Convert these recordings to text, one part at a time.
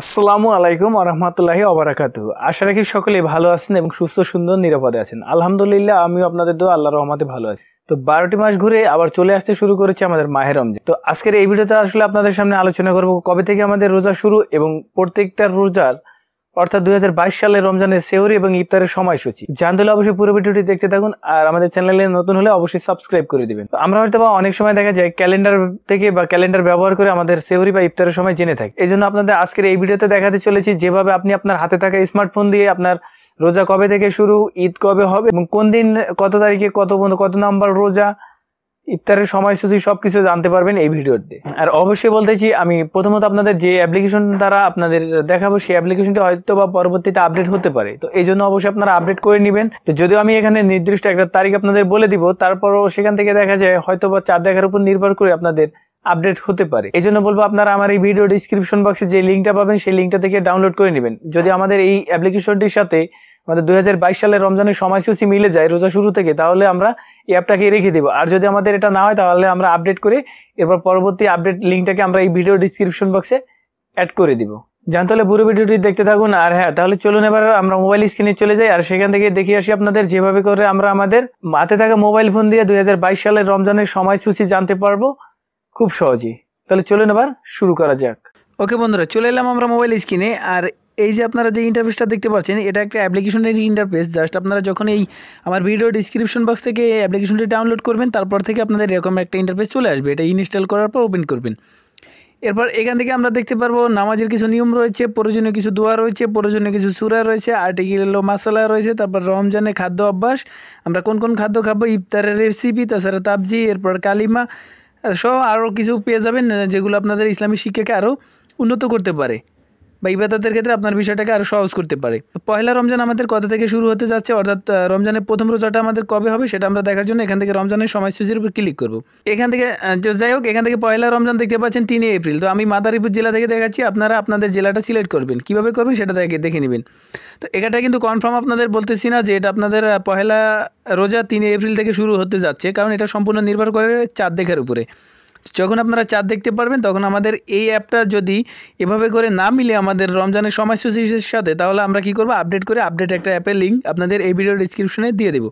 আসসালামু আলাইকুম আরহামতুল্লাহি অবরাকাতু আশা রাখি সকলে ভালো আছেন এবং সুস্থ সুন্দর নিরাপদে আছেন আলহামদুলিল্লাহ আমিও আপনাদের তো আল্লাহ রহমতে ভালো আছি তো বারোটি মাস ঘুরে আবার চলে আসতে শুরু করেছে আমাদের মাহের রমজান তো আজকের এই ভিডিওতে আসলে আপনাদের সামনে আলোচনা করব কবে থেকে আমাদের রোজা শুরু এবং প্রত্যেকটা রোজার অর্থাৎ দুই সালে রমজানের সেহরি এবং ইফতারের সময়সূচি জানতে হলে অবশ্যই পুরো ভিডিওটি দেখতে থাকুন আর আমাদের চ্যানেলে নতুন হলে অবশ্যই সাবস্ক্রাইব করে দিবেন তো আমরা হয়তো অনেক সময় দেখা যায় ক্যালেন্ডার থেকে বা ক্যালেন্ডার ব্যবহার করে আমাদের সেহরি বা ইফতারের সময় জেনে থাকি এই জন্য আপনাদের আজকের এই ভিডিওতে দেখাতে চলেছি যেভাবে আপনি আপনার হাতে থাকা স্মার্টফোন দিয়ে আপনার রোজা কবে থেকে শুরু ঈদ কবে হবে এবং কোন দিন কত তারিখে কত কত নাম্বার রোজা ইফতারের সময়সূচি সব কিছু জানতে পারবেন এই ভিডিওতে আর অবশ্যই বলতেছি আমি প্রথমত আপনাদের যে অ্যাপ্লিকেশন দ্বারা আপনাদের দেখাবো সেই অ্যাপ্লিকেশনটি হয়তো বা পরবর্তীতে আপডেট হতে পারে তো এই জন্য অবশ্যই আপনারা আপডেট করে নেবেন তো যদিও আমি এখানে নির্দিষ্ট একটা তারিখ আপনাদের বলে দিব তারপরও সেখান থেকে দেখা যায় হয়তো বা চার দেখার উপর নির্ভর করে আপনাদের আপডেট হতে পারে এই জন্য বলবো আপনারা আমার এই ভিডিও ডিসক্রিপশন বক্সে যে লিঙ্কটা পাবেন সেই লিঙ্কটা থেকে ডাউনলোড করে নেবেন যদি আমাদের এই অ্যাপ্লিকেশনটির সাথে আমাদের দুই সালের রমজানের সময়সূচি মিলে যায় রোজা শুরু থেকে তাহলে আমরা এই অ্যাপটাকে রেখে দেবো আর যদি আমাদের এটা না হয় তাহলে আমরা আপডেট করে এরপর পরবর্তী আপডেট লিঙ্কটাকে আমরা এই ভিডিও ডিসক্রিপশন বক্সে অ্যাড করে দিব জান তাহলে পুরো ভিডিওটি দেখতে থাকুন আর হ্যাঁ তাহলে চলুন এবার আমরা মোবাইল স্ক্রিনে চলে যাই আর সেখান থেকে দেখে আসি আপনাদের যেভাবে করে আমরা আমাদের হাতে থাকা মোবাইল ফোন দিয়ে দুই সালের রমজানের সময়সূচি জানতে পারবো খুব সহজে তাহলে চলে নেবার শুরু করা যাক ওকে বন্ধুরা চলে এলাম আমরা মোবাইল স্ক্রিনে আর এই যে আপনারা যে ইন্টারফেসটা দেখতে পাচ্ছেন এটা একটা অ্যাপ্লিকেশনের ইন্টারফেস জাস্ট আপনারা যখন এই আমার ভিডিও ডিসক্রিপশন বক্স থেকে এই অ্যাপ্লিকেশনটি ডাউনলোড করবেন তারপর থেকে আপনাদের এরকম একটা ইন্টারফেস চলে আসবে এটা ইনস্টল করার পর ওপেন করবেন এরপর এখান থেকে আমরা দেখতে পারবো নামাজের কিছু নিয়ম রয়েছে প্রয়োজনীয় কিছু দোয়া রয়েছে প্রয়োজনীয় কিছু সুরা রয়েছে আর্টিকেল মাসালা রয়েছে তারপর রমজানে খাদ্য অভ্যাস আমরা কোন কোন খাদ্য খাবো ইফতারের রেসিপি তাছাড়া তাবজি এরপর কালিমা সহ আরও কিছু পেয়ে যাবেন যেগুলো আপনাদের ইসলামী শিক্ষাকে আরও উন্নত করতে পারে বা ইবাদতের ক্ষেত্রে আপনার বিষয়টাকে আরও সহজ করতে পারে পয়লা রমজান আমাদের কত থেকে শুরু হতে যাচ্ছে অর্থাৎ রমজানের প্রথম রোজাটা আমাদের কবে হবে সেটা আমরা দেখার জন্য এখান থেকে রমজানের সময়সূচির উপর ক্লিক করব এখান থেকে যাই হোক এখান থেকে পয়লা রমজান দেখতে পাচ্ছেন তিনই এপ্রিল তো আমি মাদারীপুর জেলা থেকে দেখাচ্ছি আপনারা আপনাদের জেলাটা সিলেক্ট করবেন কীভাবে করবেন সেটা দেখে নেবেন তো এটা কিন্তু কনফার্ম আপনাদের বলতেছি না যে এটা আপনাদের পয়লা রোজা তিনই এপ্রিল থেকে শুরু হতে যাচ্ছে কারণ এটা সম্পূর্ণ নির্ভর করে চাঁদ দেখার উপরে যখন আপনারা চাঁদ দেখতে পারবেন তখন আমাদের এই অ্যাপটা যদি এভাবে করে না মিলে আমাদের রমজানের সময়সূচির সাথে তাহলে আমরা কি করব আপডেট করে আপডেট একটা অ্যাপের লিঙ্ক আপনাদের এই ভিডিও ডিসক্রিপশনে দিয়ে দেবো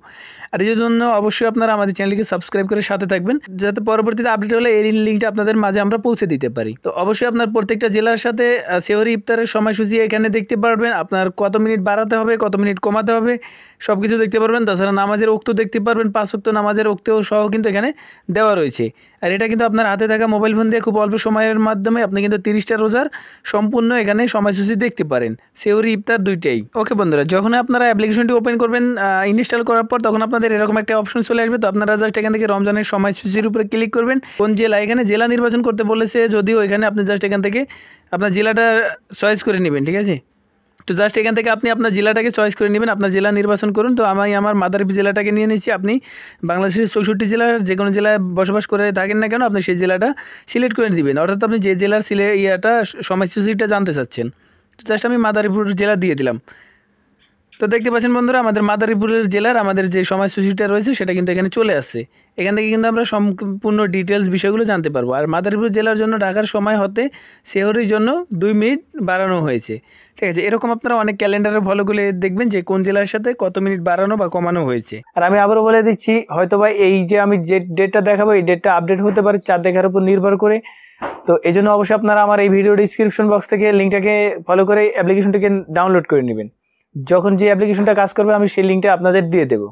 আর এই জন্য অবশ্যই আপনারা আমাদের চ্যানেলকে সাবস্ক্রাইব করে সাথে থাকবেন যাতে পরবর্তীতে আপডেট হলে এই লিঙ্কটা আপনাদের মাঝে আমরা পৌঁছে দিতে পারি তো অবশ্যই আপনার প্রত্যেকটা জেলার সাথে সেহরি ইফতারের সময়সূচি এখানে দেখতে পারবেন আপনার কত মিনিট বাড়াতে হবে কত মিনিট কমাতে হবে সব কিছু দেখতে পারবেন তাছাড়া নামাজের উক্ত দেখতে পারবেন পাঁচ উক্ত নামাজের উক্ত সহ কিন্তু এখানে দেওয়া রয়েছে আর এটা কিন্তু আপনার হাতে থাকা মোবাইল ফোন দিয়ে খুব অল্প সময়ের মাধ্যমে আপনি কিন্তু তিরিশটা রোজার সম্পূর্ণ এখানে সময়সূচি দেখতে পারেন সেউরি ইফতার দুইটাই ওকে বন্ধুরা যখন আপনারা অ্যাপ্লিকেশনটি ওপেন করবেন ইনস্টল করার পর তখন আপনাদের এরকম একটা অপশন চলে আসবে তো আপনারা জাস্ট এখান থেকে রমজানের সময়সূচির উপরে ক্লিক করবেন কোন জেলা এখানে জেলা নির্বাচন করতে বলেছে যদিও এখানে আপনি জাস্ট এখান থেকে আপনার জেলাটা চয়েস করে নেবেন ঠিক আছে তো জাস্ট এখান থেকে আপনি আপনার জেলাটাকে চয়েস করে নেবেন আপনার জেলা নির্বাচন করুন তো আমি আমার মাদারীপুর জেলাটাকে নিয়ে নিচ্ছি আপনি বাংলাদেশের চৌষট্টি জেলার যে কোনো জেলায় বসবাস করে থাকেন না কেন আপনি সেই জেলাটা সিলেক্ট করে দিবেন অর্থাৎ আপনি যে জেলার সিলে ইয়াটা সময়সূচিটা জানতে চাচ্ছেন তো জাস্ট আমি মাদারীপুর জেলা দিয়ে দিলাম তো দেখতে পাচ্ছেন বন্ধুরা আমাদের মাদারীপুরের জেলার আমাদের যে সময়সূচিটা রয়েছে সেটা কিন্তু এখানে চলে আসছে এখান থেকে কিন্তু আমরা সম্পূর্ণ ডিটেলস বিষয়গুলো জানতে পারবো আর মাদারীপুর জেলার জন্য ঢাকার সময় হতে শেহরির জন্য দুই মিনিট বাড়ানো হয়েছে ঠিক আছে এরকম আপনারা অনেক ক্যালেন্ডারের ফলোগুলো দেখবেন যে কোন জেলার সাথে কত মিনিট বাড়ানো বা কমানো হয়েছে আর আমি আবারও বলে দিচ্ছি হয়তো বা এই যে আমি যে ডেটটা দেখাবো এই ডেটটা আপডেট হতে পারে চার দেখার উপর নির্ভর করে তো এই জন্য অবশ্যই আপনারা আমার এই ভিডিও ডিসক্রিপশন বক্স থেকে লিঙ্কটাকে ফলো করে অ্যাপ্লিকেশনটাকে ডাউনলোড করে নেবেন যখন যে অ্যাপ্লিকেশনটা কাজ করবে আমি সেই লিঙ্কটা আপনাদের দিয়ে দেবো